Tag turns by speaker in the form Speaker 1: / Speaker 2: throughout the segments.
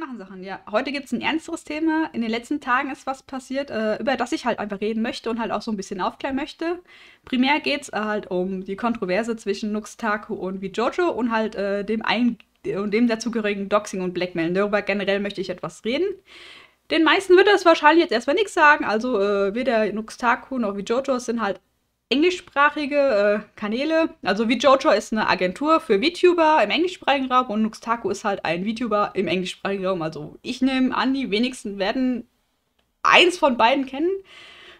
Speaker 1: machen Sachen, ja. Heute gibt es ein ernsteres Thema. In den letzten Tagen ist was passiert, äh, über das ich halt einfach reden möchte und halt auch so ein bisschen aufklären möchte. Primär geht es äh, halt um die Kontroverse zwischen Nuxtaku und Vijojo und halt äh, dem ein und dem dazugehörigen Doxing und Blackmail. Darüber generell möchte ich etwas reden. Den meisten würde das wahrscheinlich jetzt erstmal nichts sagen. Also äh, weder Nuxtaku noch Vijojo sind halt englischsprachige äh, Kanäle. Also VJojo ist eine Agentur für VTuber im englischsprachigen Raum und Nuxtaku ist halt ein VTuber im englischsprachigen Raum. Also ich nehme an, die wenigsten werden eins von beiden kennen.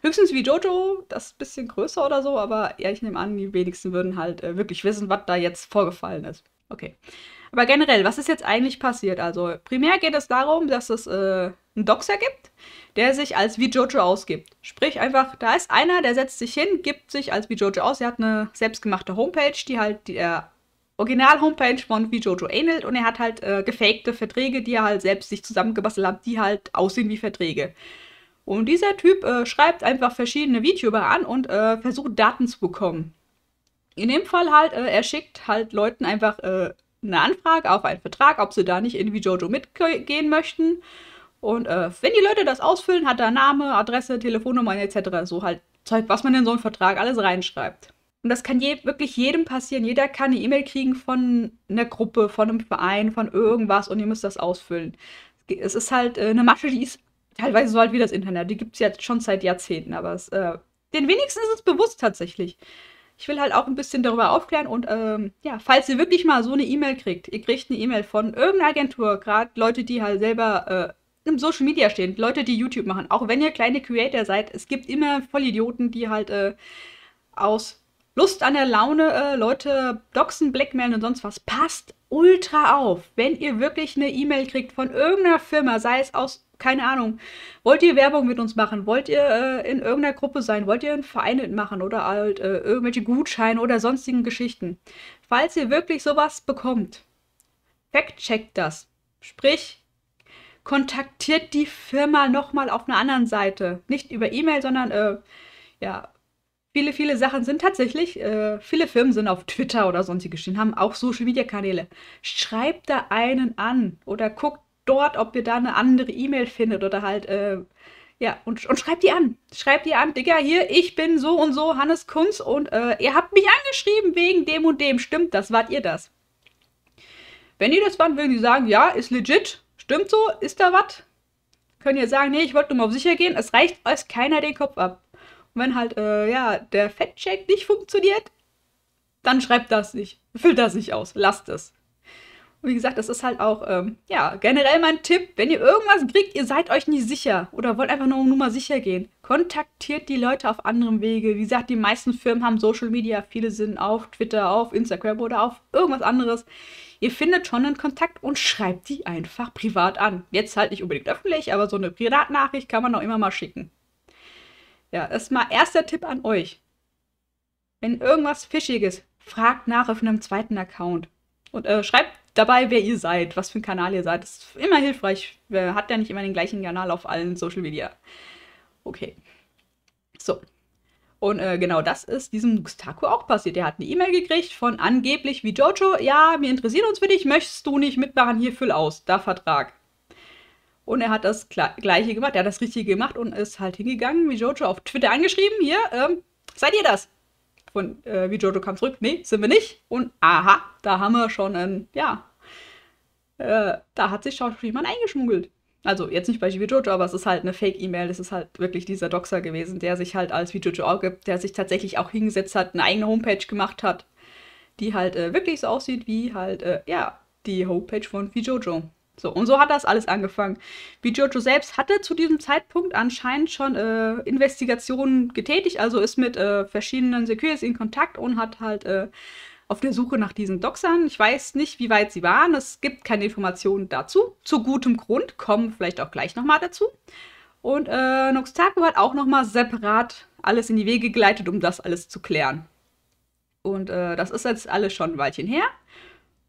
Speaker 1: Höchstens wie Jojo, das ist ein bisschen größer oder so, aber ja, ich nehme an, die wenigsten würden halt äh, wirklich wissen, was da jetzt vorgefallen ist. Okay. Aber generell, was ist jetzt eigentlich passiert? Also primär geht es darum, dass es äh, einen Doxer gibt, der sich als wie Jojo ausgibt. Sprich einfach, da ist einer, der setzt sich hin, gibt sich als wie Jojo aus. Er hat eine selbstgemachte Homepage, die halt der Original-Homepage von wie Jojo ähnelt und er hat halt äh, gefakte Verträge, die er halt selbst sich zusammengebastelt hat, die halt aussehen wie Verträge. Und dieser Typ äh, schreibt einfach verschiedene VTuber an und äh, versucht Daten zu bekommen. In dem Fall halt, äh, er schickt halt Leuten einfach äh, eine Anfrage auf einen Vertrag, ob sie da nicht in wie Jojo mitgehen möchten. Und äh, wenn die Leute das ausfüllen, hat er Name, Adresse, Telefonnummer etc. So halt Zeug, was man in so einen Vertrag alles reinschreibt. Und das kann je, wirklich jedem passieren. Jeder kann eine E-Mail kriegen von einer Gruppe, von einem Verein, von irgendwas und ihr müsst das ausfüllen. Es ist halt äh, eine Masche, die ist teilweise so alt wie das Internet. Die gibt es jetzt schon seit Jahrzehnten, aber es, äh, den wenigsten ist es bewusst tatsächlich. Ich will halt auch ein bisschen darüber aufklären und ähm, ja, falls ihr wirklich mal so eine E-Mail kriegt, ihr kriegt eine E-Mail von irgendeiner Agentur, gerade Leute, die halt selber äh, im Social Media stehen, Leute, die YouTube machen. Auch wenn ihr kleine Creator seid, es gibt immer Vollidioten, die halt äh, aus Lust an der Laune äh, Leute doxen, blackmailen und sonst was. Passt ultra auf, wenn ihr wirklich eine E-Mail kriegt von irgendeiner Firma, sei es aus, keine Ahnung, wollt ihr Werbung mit uns machen, wollt ihr äh, in irgendeiner Gruppe sein, wollt ihr einen Verein mitmachen oder halt äh, irgendwelche Gutscheine oder sonstigen Geschichten. Falls ihr wirklich sowas bekommt, fact-checkt das. Sprich, kontaktiert die Firma nochmal auf einer anderen Seite. Nicht über E-Mail, sondern äh, ja, viele, viele Sachen sind tatsächlich, äh, viele Firmen sind auf Twitter oder sonstige Schienen, haben auch Social-Media-Kanäle. Schreibt da einen an oder guckt dort, ob ihr da eine andere E-Mail findet oder halt, äh, ja, und, und schreibt die an. Schreibt die an, Digga, hier, ich bin so und so Hannes Kunz und äh, ihr habt mich angeschrieben wegen dem und dem. Stimmt das, wart ihr das? Wenn die das waren, würden die sagen, ja, ist legit. Stimmt so? Ist da was? Könnt ihr sagen, nee, ich wollte nur mal auf sicher gehen, es reicht euch keiner den Kopf ab. Und wenn halt, äh, ja, der Fettcheck nicht funktioniert, dann schreibt das nicht. Füllt das nicht aus. Lasst es. Und wie gesagt, das ist halt auch, ähm, ja, generell mein Tipp. Wenn ihr irgendwas kriegt, ihr seid euch nicht sicher oder wollt einfach nur, nur mal sicher gehen, kontaktiert die Leute auf anderem Wege. Wie gesagt, die meisten Firmen haben Social Media, viele sind auf Twitter, auf Instagram oder auf irgendwas anderes. Ihr findet schon einen Kontakt und schreibt die einfach privat an. Jetzt halt nicht unbedingt öffentlich, aber so eine Privatnachricht kann man auch immer mal schicken. Ja, das ist mal erster Tipp an euch. Wenn irgendwas Fischiges, fragt nach auf einem zweiten Account. Und äh, schreibt dabei, wer ihr seid, was für ein Kanal ihr seid. Das ist immer hilfreich. Wer hat ja nicht immer den gleichen Kanal auf allen Social Media. Okay. So, und äh, genau das ist diesem Gustako auch passiert. Er hat eine E-Mail gekriegt von angeblich wie Jojo, ja, wir interessieren uns für dich, möchtest du nicht mitmachen, hier füll aus, da Vertrag. Und er hat das gleiche gemacht, er hat das richtige gemacht und ist halt hingegangen, wie Jojo auf Twitter angeschrieben, hier, ähm, seid ihr das? Von äh, wie Jojo kam zurück, nee, sind wir nicht. Und aha, da haben wir schon ein, ja, äh, da hat sich schon jemand eingeschmuggelt. Also jetzt nicht bei Jojo, aber es ist halt eine Fake-E-Mail. Es ist halt wirklich dieser Doxer gewesen, der sich halt als Jojo gibt, der sich tatsächlich auch hingesetzt hat, eine eigene Homepage gemacht hat, die halt äh, wirklich so aussieht wie halt, äh, ja, die Homepage von Jojo. So, und so hat das alles angefangen. Jojo selbst hatte zu diesem Zeitpunkt anscheinend schon äh, Investigationen getätigt, also ist mit äh, verschiedenen Securities in Kontakt und hat halt äh, auf der Suche nach diesen Doxern. Ich weiß nicht, wie weit sie waren. Es gibt keine Informationen dazu. Zu gutem Grund kommen vielleicht auch gleich nochmal dazu. Und äh, Noxtaku hat auch nochmal separat alles in die Wege geleitet, um das alles zu klären. Und äh, das ist jetzt alles schon ein Weilchen her.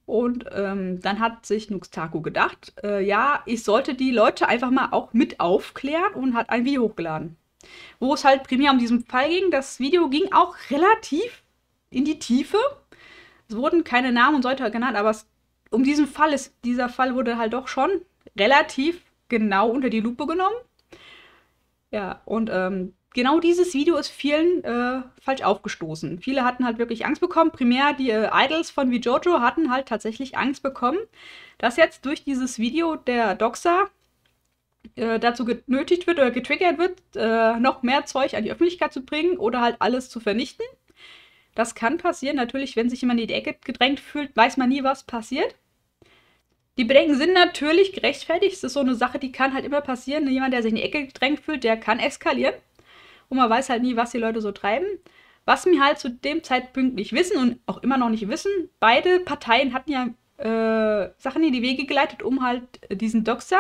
Speaker 1: Und ähm, dann hat sich Nuxtaku gedacht, äh, ja, ich sollte die Leute einfach mal auch mit aufklären und hat ein Video hochgeladen. Wo es halt primär um diesen Fall ging. Das Video ging auch relativ in die Tiefe. Es wurden keine Namen und so genannt, aber es, um diesen Fall ist, dieser Fall wurde halt doch schon relativ genau unter die Lupe genommen. Ja, und ähm, genau dieses Video ist vielen äh, falsch aufgestoßen. Viele hatten halt wirklich Angst bekommen. Primär die äh, Idols von Vijojo hatten halt tatsächlich Angst bekommen, dass jetzt durch dieses Video der Doxa äh, dazu genötigt wird oder getriggert wird, äh, noch mehr Zeug an die Öffentlichkeit zu bringen oder halt alles zu vernichten. Das kann passieren. Natürlich, wenn sich jemand in die Ecke gedrängt fühlt, weiß man nie, was passiert. Die Bedenken sind natürlich gerechtfertigt. Es ist so eine Sache, die kann halt immer passieren. Ne, jemand, der sich in die Ecke gedrängt fühlt, der kann eskalieren. Und man weiß halt nie, was die Leute so treiben. Was wir halt zu dem Zeitpunkt nicht wissen und auch immer noch nicht wissen, beide Parteien hatten ja äh, Sachen in die Wege geleitet, um halt äh, diesen Doxer,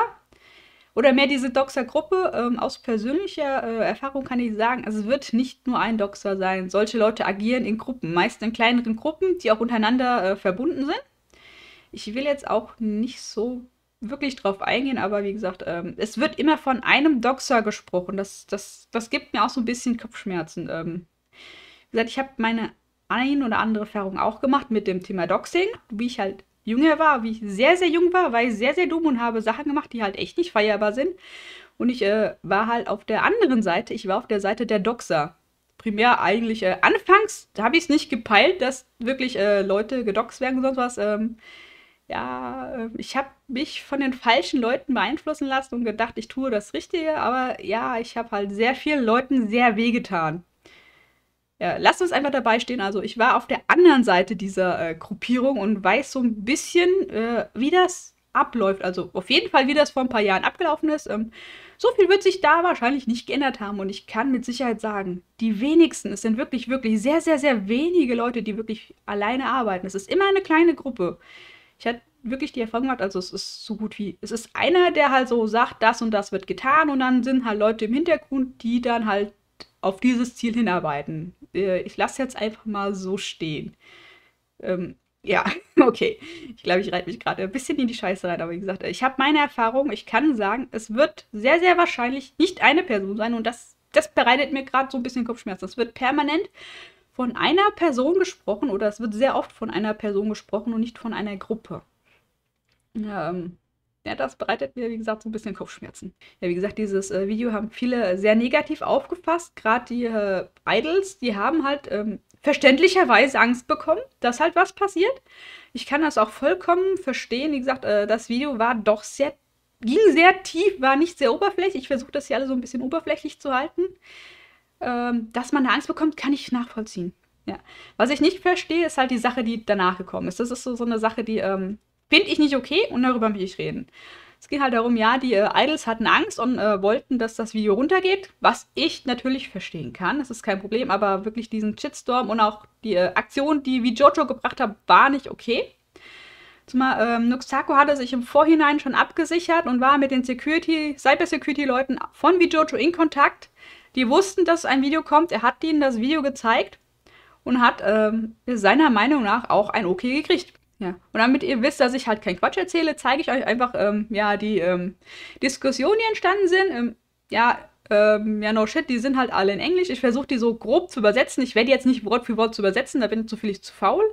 Speaker 1: oder mehr diese Doxer-Gruppe. Ähm, aus persönlicher äh, Erfahrung kann ich sagen, also es wird nicht nur ein Doxer sein. Solche Leute agieren in Gruppen, meist in kleineren Gruppen, die auch untereinander äh, verbunden sind. Ich will jetzt auch nicht so wirklich drauf eingehen, aber wie gesagt, ähm, es wird immer von einem Doxer gesprochen. Das, das, das gibt mir auch so ein bisschen Kopfschmerzen. Ähm, wie gesagt, ich habe meine ein oder andere Erfahrung auch gemacht mit dem Thema Doxing, wie ich halt jünger war, wie ich sehr, sehr jung war, war ich sehr, sehr dumm und habe Sachen gemacht, die halt echt nicht feierbar sind. Und ich äh, war halt auf der anderen Seite, ich war auf der Seite der Doxer. Primär eigentlich, äh, anfangs habe ich es nicht gepeilt, dass wirklich äh, Leute gedoxt werden und sonst was. Ähm, ja, ähm, ich habe mich von den falschen Leuten beeinflussen lassen und gedacht, ich tue das Richtige, aber ja, ich habe halt sehr vielen Leuten sehr wehgetan ja, lasst uns einfach dabei stehen. Also ich war auf der anderen Seite dieser äh, Gruppierung und weiß so ein bisschen, äh, wie das abläuft. Also auf jeden Fall, wie das vor ein paar Jahren abgelaufen ist. Ähm, so viel wird sich da wahrscheinlich nicht geändert haben. Und ich kann mit Sicherheit sagen, die wenigsten, es sind wirklich, wirklich sehr, sehr, sehr wenige Leute, die wirklich alleine arbeiten. Es ist immer eine kleine Gruppe. Ich hatte wirklich die Erfahrung gemacht, also es ist so gut wie, es ist einer, der halt so sagt, das und das wird getan und dann sind halt Leute im Hintergrund, die dann halt auf dieses Ziel hinarbeiten. Äh, ich lasse jetzt einfach mal so stehen. Ähm, ja, okay. Ich glaube, ich reite mich gerade ein bisschen in die Scheiße rein, aber wie gesagt, ich habe meine Erfahrung. Ich kann sagen, es wird sehr, sehr wahrscheinlich nicht eine Person sein und das, das bereitet mir gerade so ein bisschen Kopfschmerzen. Es wird permanent von einer Person gesprochen oder es wird sehr oft von einer Person gesprochen und nicht von einer Gruppe. Ähm, ja, das bereitet mir, wie gesagt, so ein bisschen Kopfschmerzen. Ja, wie gesagt, dieses äh, Video haben viele äh, sehr negativ aufgefasst. Gerade die äh, Idols, die haben halt ähm, verständlicherweise Angst bekommen, dass halt was passiert. Ich kann das auch vollkommen verstehen. Wie gesagt, äh, das Video war doch sehr, ging sehr tief, war nicht sehr oberflächlich. Ich versuche das hier alle so ein bisschen oberflächlich zu halten. Ähm, dass man da Angst bekommt, kann ich nachvollziehen. Ja. Was ich nicht verstehe, ist halt die Sache, die danach gekommen ist. Das ist so, so eine Sache, die ähm, Finde ich nicht okay und darüber will ich reden. Es geht halt darum, ja, die äh, Idols hatten Angst und äh, wollten, dass das Video runtergeht, was ich natürlich verstehen kann, das ist kein Problem, aber wirklich diesen Shitstorm und auch die äh, Aktion, die wie Jojo gebracht hat, war nicht okay. Zumal ähm, Nuxaku hatte sich im Vorhinein schon abgesichert und war mit den Security, Cybersecurity-Leuten von Vijojo in Kontakt. Die wussten, dass ein Video kommt. Er hat ihnen das Video gezeigt und hat ähm, seiner Meinung nach auch ein Okay gekriegt. Ja, und damit ihr wisst, dass ich halt keinen Quatsch erzähle, zeige ich euch einfach, ähm, ja, die ähm, Diskussionen, die entstanden sind. Ähm, ja, ähm, ja, no shit, die sind halt alle in Englisch. Ich versuche die so grob zu übersetzen. Ich werde jetzt nicht Wort für Wort zu übersetzen, da bin ich zu viel zu faul.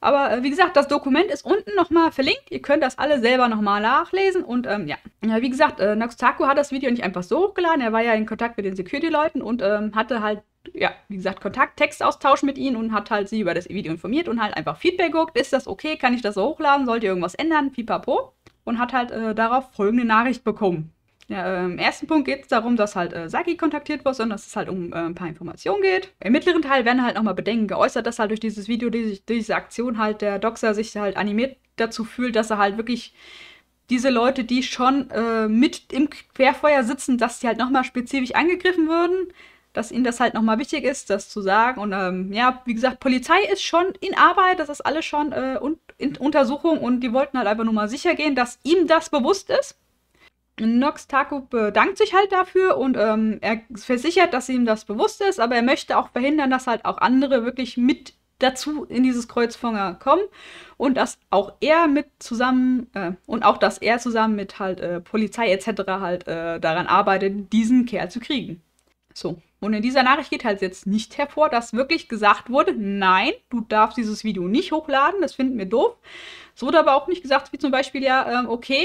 Speaker 1: Aber äh, wie gesagt, das Dokument ist unten nochmal verlinkt. Ihr könnt das alle selber nochmal nachlesen. Und ähm, ja. ja, wie gesagt, äh, Noxtaku hat das Video nicht einfach so hochgeladen. Er war ja in Kontakt mit den Security-Leuten und ähm, hatte halt, ja, wie gesagt, Kontakt, Textaustausch mit ihnen und hat halt sie über das Video informiert und halt einfach Feedback geguckt. Ist das okay? Kann ich das so hochladen? Sollt ihr irgendwas ändern? Pipapo. Und hat halt äh, darauf folgende Nachricht bekommen. Ja, Im ähm, ersten Punkt geht es darum, dass halt äh, Saki kontaktiert wird sondern dass es halt um äh, ein paar Informationen geht. Im mittleren Teil werden halt nochmal Bedenken geäußert, dass halt durch dieses Video, diese, diese Aktion halt der Doxer sich halt animiert dazu fühlt, dass er halt wirklich diese Leute, die schon äh, mit im Querfeuer sitzen, dass sie halt nochmal spezifisch angegriffen würden, dass ihnen das halt nochmal wichtig ist, das zu sagen. Und ähm, ja, wie gesagt, Polizei ist schon in Arbeit, das ist alles schon äh, un in Untersuchung und die wollten halt einfach nur mal sicher gehen, dass ihm das bewusst ist. Nox Taku bedankt sich halt dafür und ähm, er versichert, dass ihm das bewusst ist, aber er möchte auch verhindern, dass halt auch andere wirklich mit dazu in dieses Kreuzfunger kommen und dass auch er mit zusammen äh, und auch dass er zusammen mit halt äh, Polizei etc. halt äh, daran arbeitet, diesen Kerl zu kriegen. So. Und in dieser Nachricht geht halt jetzt nicht hervor, dass wirklich gesagt wurde, nein, du darfst dieses Video nicht hochladen, das finden wir doof. Es wurde aber auch nicht gesagt, wie zum Beispiel ja, ähm, okay,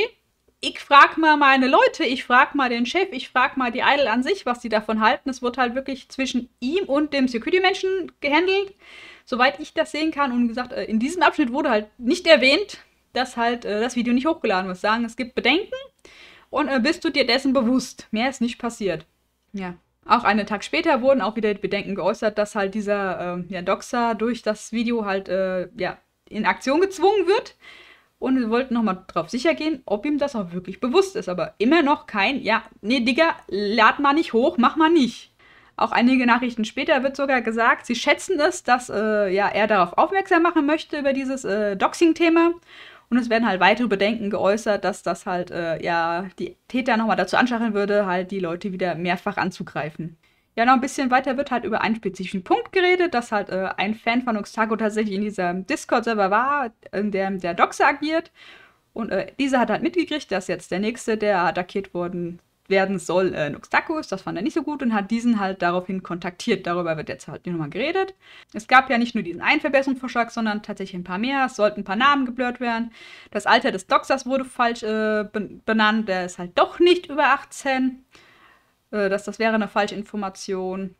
Speaker 1: ich frage mal meine Leute, ich frage mal den Chef, ich frage mal die Idol an sich, was sie davon halten. Es wurde halt wirklich zwischen ihm und dem Security-Menschen gehandelt, soweit ich das sehen kann. Und gesagt, äh, in diesem Abschnitt wurde halt nicht erwähnt, dass halt äh, das Video nicht hochgeladen wird. Sagen, es gibt Bedenken und äh, bist du dir dessen bewusst. Mehr ist nicht passiert. Ja. Auch einen Tag später wurden auch wieder Bedenken geäußert, dass halt dieser äh, ja, Doxer durch das Video halt äh, ja, in Aktion gezwungen wird und wir wollten nochmal drauf sicher gehen, ob ihm das auch wirklich bewusst ist. Aber immer noch kein, ja, nee, Digga, lad mal nicht hoch, mach mal nicht. Auch einige Nachrichten später wird sogar gesagt, sie schätzen es, dass äh, ja, er darauf aufmerksam machen möchte über dieses äh, Doxing-Thema. Und es werden halt weitere Bedenken geäußert, dass das halt äh, ja die Täter nochmal dazu anschacheln würde, halt die Leute wieder mehrfach anzugreifen. Ja, noch ein bisschen weiter wird halt über einen spezifischen Punkt geredet, dass halt äh, ein Fan von Oxtago tatsächlich in diesem Discord-Server war, in dem der Doxer agiert. Und äh, dieser hat halt mitgekriegt, dass jetzt der nächste, der attackiert worden werden soll, äh, Nuxtaku ist. Das fand er nicht so gut und hat diesen halt daraufhin kontaktiert. Darüber wird jetzt halt nochmal geredet. Es gab ja nicht nur diesen einen Verbesserungsvorschlag, sondern tatsächlich ein paar mehr. Es sollten ein paar Namen geblurrt werden. Das Alter des Doxers wurde falsch äh, benannt. Der ist halt doch nicht über 18. Äh, dass das wäre eine falsche Information.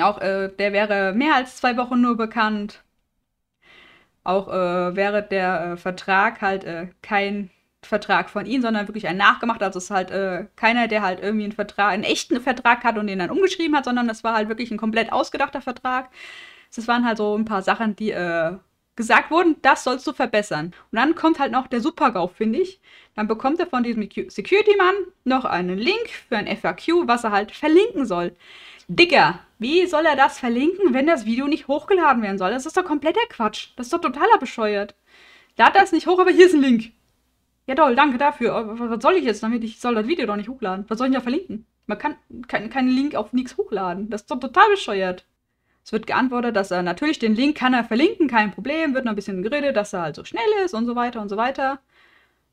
Speaker 1: Auch äh, der wäre mehr als zwei Wochen nur bekannt. Auch äh, wäre der äh, Vertrag halt äh, kein Vertrag von ihm, sondern wirklich ein nachgemacht. Also es ist halt äh, keiner, der halt irgendwie einen Vertrag, einen echten Vertrag hat und den dann umgeschrieben hat, sondern das war halt wirklich ein komplett ausgedachter Vertrag. Es waren halt so ein paar Sachen, die äh, gesagt wurden, das sollst du verbessern. Und dann kommt halt noch der Supergau, finde ich. Dann bekommt er von diesem Security-Mann noch einen Link für ein FAQ, was er halt verlinken soll. Dicker, wie soll er das verlinken, wenn das Video nicht hochgeladen werden soll? Das ist doch kompletter Quatsch. Das ist doch totaler bescheuert. Lad das nicht hoch, aber hier ist ein Link. Ja toll, danke dafür. Aber was soll ich jetzt damit? Ich soll das Video doch nicht hochladen. Was soll ich denn da verlinken? Man kann, kann keinen Link auf nichts hochladen. Das ist doch total bescheuert. Es wird geantwortet, dass er natürlich den Link kann er verlinken, kein Problem, wird noch ein bisschen geredet, dass er halt so schnell ist und so weiter und so weiter.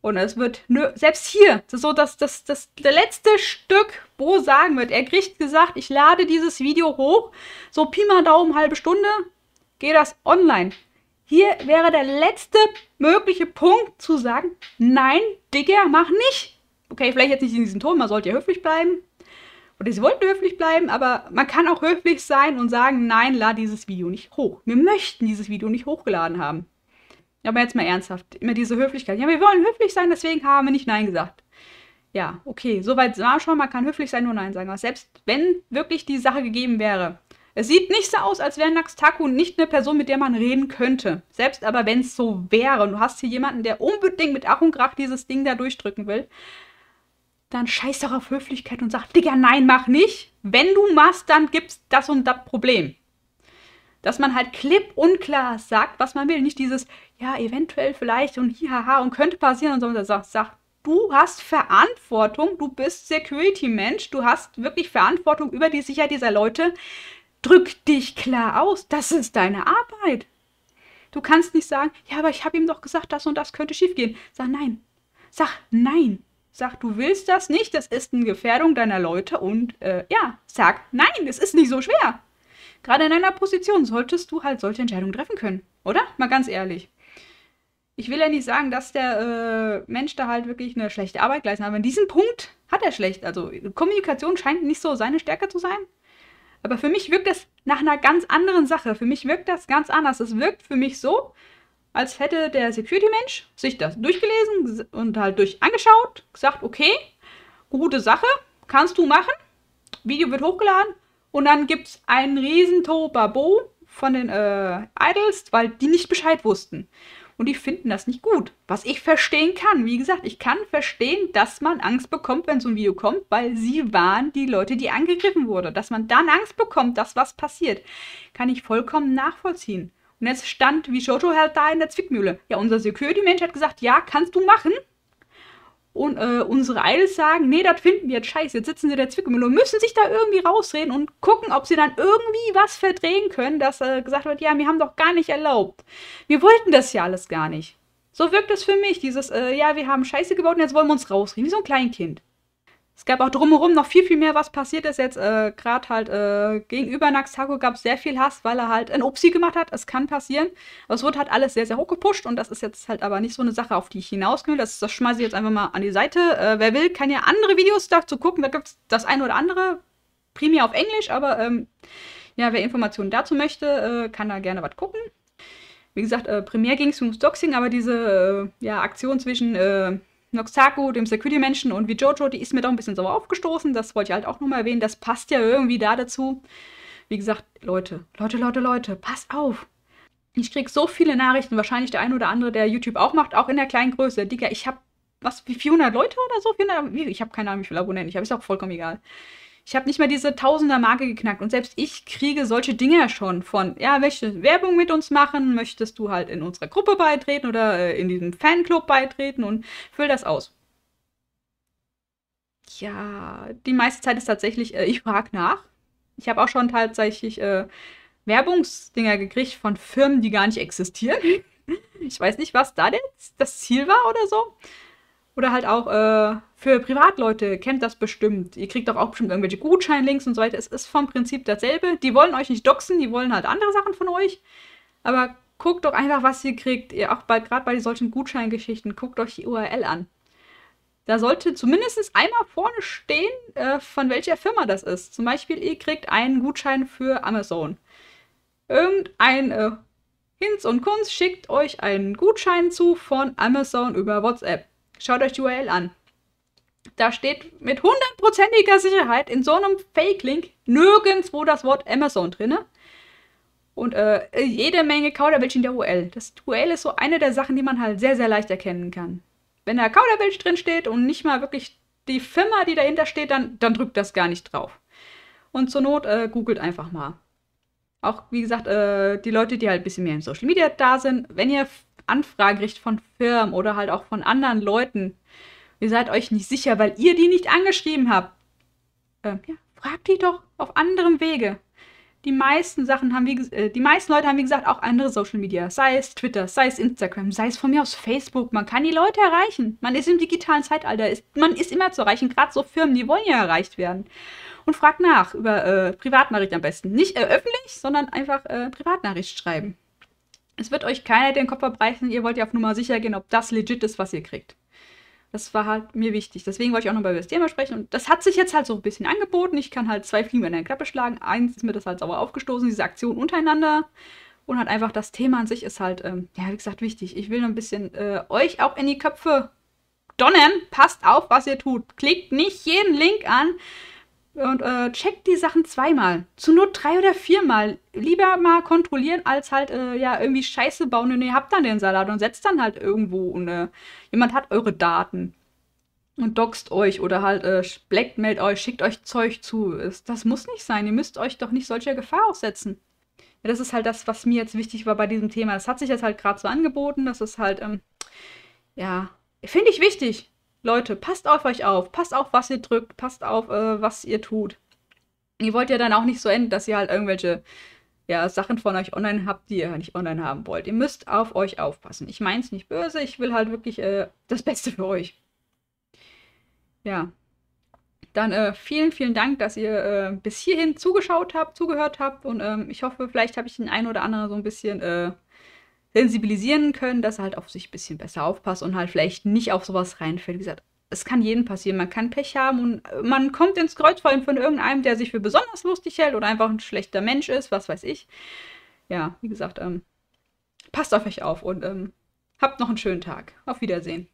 Speaker 1: Und es wird, nö, selbst hier, das ist so das, das, das, das letzte Stück, wo sagen wird, er kriegt gesagt, ich lade dieses Video hoch, so Pi mal Daumen, halbe Stunde, geht das online. Hier wäre der letzte mögliche Punkt zu sagen, nein, Digga, mach nicht. Okay, vielleicht jetzt nicht in diesem Ton, man sollte ja höflich bleiben, oder sie wollten höflich bleiben, aber man kann auch höflich sein und sagen, nein, lad dieses Video nicht hoch. Wir möchten dieses Video nicht hochgeladen haben. Aber jetzt mal ernsthaft, immer diese Höflichkeit. Ja, wir wollen höflich sein, deswegen haben wir nicht Nein gesagt. Ja, okay, soweit war schon, man kann höflich sein, nur Nein sagen. selbst wenn wirklich die Sache gegeben wäre. Es sieht nicht so aus, als wäre Nax Taku nicht eine Person, mit der man reden könnte. Selbst aber, wenn es so wäre. Und du hast hier jemanden, der unbedingt mit Ach und Krach dieses Ding da durchdrücken will dann scheiß doch auf Höflichkeit und sag, Digga, nein, mach nicht. Wenn du machst, dann gibt's das und das Problem. Dass man halt klipp und klar sagt, was man will. Nicht dieses, ja, eventuell, vielleicht und hihaha und könnte passieren und so. sag, sag, du hast Verantwortung, du bist Security-Mensch, du hast wirklich Verantwortung über die Sicherheit dieser Leute. Drück dich klar aus, das ist deine Arbeit. Du kannst nicht sagen, ja, aber ich habe ihm doch gesagt, das und das könnte schiefgehen. Sag nein. Sag nein. Sag, du willst das nicht, das ist eine Gefährdung deiner Leute und äh, ja, sag, nein, es ist nicht so schwer. Gerade in deiner Position solltest du halt solche Entscheidungen treffen können, oder? Mal ganz ehrlich. Ich will ja nicht sagen, dass der äh, Mensch da halt wirklich eine schlechte Arbeit leistet, aber in diesem Punkt hat er schlecht. Also Kommunikation scheint nicht so seine Stärke zu sein. Aber für mich wirkt das nach einer ganz anderen Sache. Für mich wirkt das ganz anders. Es wirkt für mich so, als hätte der Security-Mensch sich das durchgelesen und halt durch angeschaut, gesagt, okay, gute Sache, kannst du machen. Video wird hochgeladen und dann gibt es einen riesen Tobabo von den äh, Idols, weil die nicht Bescheid wussten. Und die finden das nicht gut. Was ich verstehen kann. Wie gesagt, ich kann verstehen, dass man Angst bekommt, wenn so ein Video kommt, weil sie waren die Leute, die angegriffen wurden. Dass man dann Angst bekommt, dass was passiert. Kann ich vollkommen nachvollziehen. Und jetzt stand wie Shoto halt da in der Zwickmühle. Ja, unser Security-Mensch hat gesagt, ja, kannst du machen. Und äh, unsere Eiles sagen, nee, das finden wir jetzt scheiße. Jetzt sitzen sie in der Zwickmühle und müssen sich da irgendwie rausreden und gucken, ob sie dann irgendwie was verdrehen können, dass äh, gesagt wird, ja, wir haben doch gar nicht erlaubt. Wir wollten das ja alles gar nicht. So wirkt das für mich, dieses, äh, ja, wir haben Scheiße gebaut und jetzt wollen wir uns rausreden, wie so ein Kleinkind. Es gab auch drumherum noch viel, viel mehr, was passiert ist jetzt. Äh, Gerade halt äh, gegenüber Naxako gab es sehr viel Hass, weil er halt ein Upsi gemacht hat. Es kann passieren. Aber es wurde halt alles sehr, sehr hoch gepusht. und das ist jetzt halt aber nicht so eine Sache, auf die ich hinausgehe. Das, das schmeiße ich jetzt einfach mal an die Seite. Äh, wer will, kann ja andere Videos dazu gucken. Da gibt es das eine oder andere. Primär auf Englisch, aber ähm, ja, wer Informationen dazu möchte, äh, kann da gerne was gucken. Wie gesagt, äh, primär ging es ums Doxing, aber diese äh, ja, Aktion zwischen Äh, Noxaku, dem Security-Menschen und wie Jojo, die ist mir doch ein bisschen sauer aufgestoßen. Das wollte ich halt auch nur mal erwähnen. Das passt ja irgendwie da dazu. Wie gesagt, Leute, Leute, Leute, Leute, passt auf. Ich kriege so viele Nachrichten, wahrscheinlich der ein oder andere, der YouTube auch macht, auch in der kleinen Größe. Digga, ich habe was, wie 400 Leute oder so? 400, ich habe keine Ahnung, wie viele Abonnenten ich habe, ist auch vollkommen egal. Ich habe nicht mal diese Tausender-Marke geknackt. Und selbst ich kriege solche Dinger schon von, ja, welche Werbung mit uns machen? Möchtest du halt in unserer Gruppe beitreten oder äh, in diesem Fanclub beitreten und füll das aus. Ja, die meiste Zeit ist tatsächlich, äh, ich frage nach. Ich habe auch schon tatsächlich äh, Werbungsdinger gekriegt von Firmen, die gar nicht existieren. ich weiß nicht, was da denn das Ziel war oder so. Oder halt auch äh, für Privatleute, kennt das bestimmt. Ihr kriegt doch auch bestimmt irgendwelche Gutscheinlinks und so weiter. Es ist vom Prinzip dasselbe. Die wollen euch nicht doxen, die wollen halt andere Sachen von euch. Aber guckt doch einfach, was ihr kriegt. Ihr auch bei, gerade bei solchen Gutscheingeschichten, guckt euch die URL an. Da sollte zumindest einmal vorne stehen, äh, von welcher Firma das ist. Zum Beispiel, ihr kriegt einen Gutschein für Amazon. Irgendein äh, Hinz und Kunz schickt euch einen Gutschein zu von Amazon über WhatsApp. Schaut euch die URL an. Da steht mit hundertprozentiger Sicherheit in so einem Fake-Link nirgendwo das Wort Amazon drin. Und äh, jede Menge Kauderwelsch in der URL. Das URL ist so eine der Sachen, die man halt sehr, sehr leicht erkennen kann. Wenn da Kauderwelsch drin steht und nicht mal wirklich die Firma, die dahinter steht, dann, dann drückt das gar nicht drauf. Und zur Not äh, googelt einfach mal. Auch wie gesagt, äh, die Leute, die halt ein bisschen mehr im Social Media da sind, wenn ihr Anfrage kriegt von Firmen oder halt auch von anderen Leuten. Ihr seid euch nicht sicher, weil ihr die nicht angeschrieben habt. Ähm, ja, fragt die doch auf anderem Wege. Die meisten Sachen haben wie äh, die meisten Leute haben wie gesagt auch andere Social Media, sei es Twitter, sei es Instagram, sei es von mir aus Facebook. Man kann die Leute erreichen. Man ist im digitalen Zeitalter, ist, man ist immer zu erreichen. Gerade so Firmen, die wollen ja erreicht werden. Und fragt nach über äh, Privatnachricht am besten, nicht äh, öffentlich, sondern einfach äh, Privatnachricht schreiben. Es wird euch keiner den Kopf abreißen, ihr wollt ja auf Nummer sicher gehen, ob das legit ist, was ihr kriegt. Das war halt mir wichtig. Deswegen wollte ich auch noch über das Thema sprechen. Und das hat sich jetzt halt so ein bisschen angeboten. Ich kann halt zwei Fliegen in eine Klappe schlagen. Eins ist mir das halt sauber aufgestoßen, diese Aktion untereinander. Und halt einfach das Thema an sich ist halt, ähm, ja, wie gesagt, wichtig. Ich will noch ein bisschen äh, euch auch in die Köpfe donnern. Passt auf, was ihr tut. Klickt nicht jeden Link an und äh, checkt die Sachen zweimal. Zu nur drei oder viermal. Lieber mal kontrollieren, als halt äh, ja irgendwie Scheiße bauen und ihr habt dann den Salat und setzt dann halt irgendwo und äh, jemand hat eure Daten und doxt euch oder halt äh, blackmailt euch, schickt euch Zeug zu. Das muss nicht sein. Ihr müsst euch doch nicht solcher Gefahr aussetzen. Ja, das ist halt das, was mir jetzt wichtig war bei diesem Thema. Es hat sich jetzt halt gerade so angeboten, Das ist halt, ähm, ja, finde ich wichtig. Leute, passt auf euch auf, passt auf, was ihr drückt, passt auf, äh, was ihr tut. Ihr wollt ja dann auch nicht so enden, dass ihr halt irgendwelche ja, Sachen von euch online habt, die ihr halt nicht online haben wollt. Ihr müsst auf euch aufpassen. Ich meine es nicht böse, ich will halt wirklich äh, das Beste für euch. Ja. Dann äh, vielen, vielen Dank, dass ihr äh, bis hierhin zugeschaut habt, zugehört habt und ähm, ich hoffe, vielleicht habe ich den einen oder anderen so ein bisschen äh, sensibilisieren können, dass er halt auf sich ein bisschen besser aufpasst und halt vielleicht nicht auf sowas reinfällt. Wie gesagt, es kann jedem passieren. Man kann Pech haben und äh, man kommt ins Kreuzfallen von irgendeinem, der sich für besonders lustig hält oder einfach ein schlechter Mensch ist, was weiß ich. Ja, wie gesagt, ähm, passt auf euch auf und ähm, habt noch einen schönen Tag. Auf Wiedersehen.